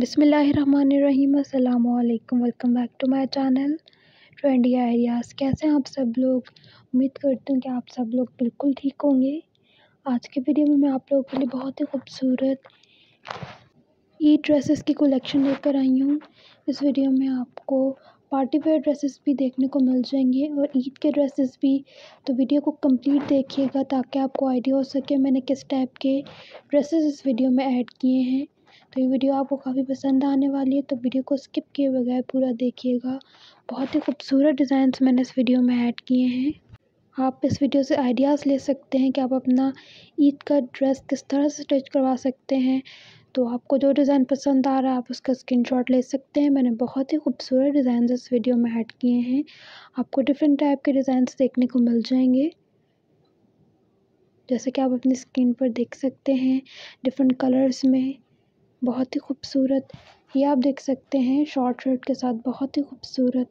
बिसमीम अल्लाम welcome back to my channel India areas कैसे हैं आप सब लोग उम्मीद करती हूँ कि आप सब लोग बिल्कुल ठीक होंगे आज के वीडियो में मैं आप लोगों के लिए बहुत ही खूबसूरत ई ड्रेसेस की कलेक्शन लेकर आई हूँ इस वीडियो में आपको पार्टी वेयर ड्रेसेस भी देखने को मिल जाएंगे और ईद के ड्रेसेस भी तो वीडियो को कंप्लीट देखिएगा ताकि आपको आइडिया हो सके मैंने किस टाइप के ड्रेसेस इस वीडियो में ऐड किए हैं तो ये वीडियो आपको काफ़ी पसंद आने वाली है तो वीडियो को स्किप किए बगैर पूरा देखिएगा बहुत ही खूबसूरत डिज़ाइंस मैंने इस वीडियो में ऐड किए हैं आप इस वीडियो से आइडियाज़ ले सकते हैं कि आप अपना ईद का ड्रेस किस तरह से स्टिच करवा सकते हैं तो आपको जो डिज़ाइन पसंद आ रहा है आप उसका स्क्रीनशॉट ले सकते हैं मैंने बहुत ही खूबसूरत डिज़ाइन इस वीडियो में ऐड किए हैं आपको डिफरेंट टाइप के डिज़ाइंस देखने को मिल जाएंगे जैसे कि आप अपनी स्क्रीन पर देख सकते हैं डिफरेंट कलर्स में बहुत ही खूबसूरत ये आप देख सकते हैं शॉर्ट शर्ट के साथ बहुत ही खूबसूरत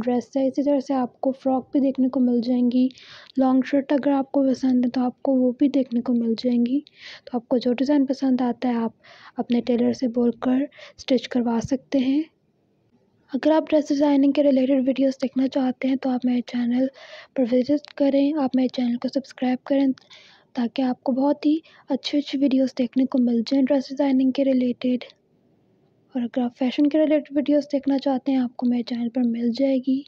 ड्रेस है इसी तरह से आपको फ्रॉक भी देखने को मिल जाएंगी लॉन्ग शर्ट अगर आपको पसंद है तो आपको वो भी देखने को मिल जाएंगी तो आपको जो डिज़ाइन पसंद आता है आप अपने टेलर से बोलकर स्टिच करवा सकते हैं अगर आप ड्रेस डिज़ाइनिंग के रिलेटेड वीडियोस देखना चाहते हैं तो आप मेरे चैनल पर विजिट करें आप मेरे चैनल को सब्सक्राइब करें ताकि आपको बहुत ही अच्छे अच्छे वीडियोस देखने को मिल जाएँ ड्रेस डिज़ाइनिंग के रिलेटेड और अगर आप फैशन के रिलेटेड वीडियोस देखना चाहते हैं आपको मेरे चैनल पर मिल जाएगी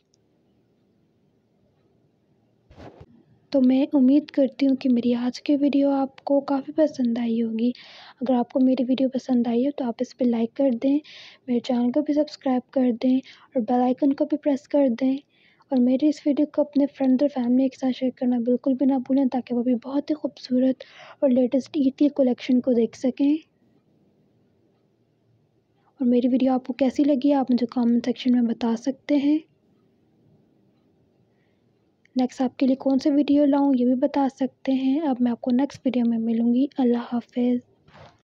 तो मैं उम्मीद करती हूँ कि मेरी आज की वीडियो आपको काफ़ी पसंद आई होगी अगर आपको मेरी वीडियो पसंद आई हो तो आप इस पर लाइक कर दें मेरे चैनल को भी सब्सक्राइब कर दें और बेल आइकन को भी प्रेस कर दें और मेरी इस वीडियो को अपने फ्रेंड और फैमिली के साथ शेयर करना बिल्कुल भी ना भूलें ताकि वो भी बहुत ही खूबसूरत और लेटेस्ट ईद की कलेक्शन को देख सकें और मेरी वीडियो आपको कैसी लगी आप मुझे कमेंट सेक्शन में बता सकते हैं नेक्स्ट आपके लिए कौन से वीडियो लाऊं ये भी बता सकते हैं अब मैं आपको नेक्स्ट वीडियो में मिलूँगी अल्लाह हाफिज़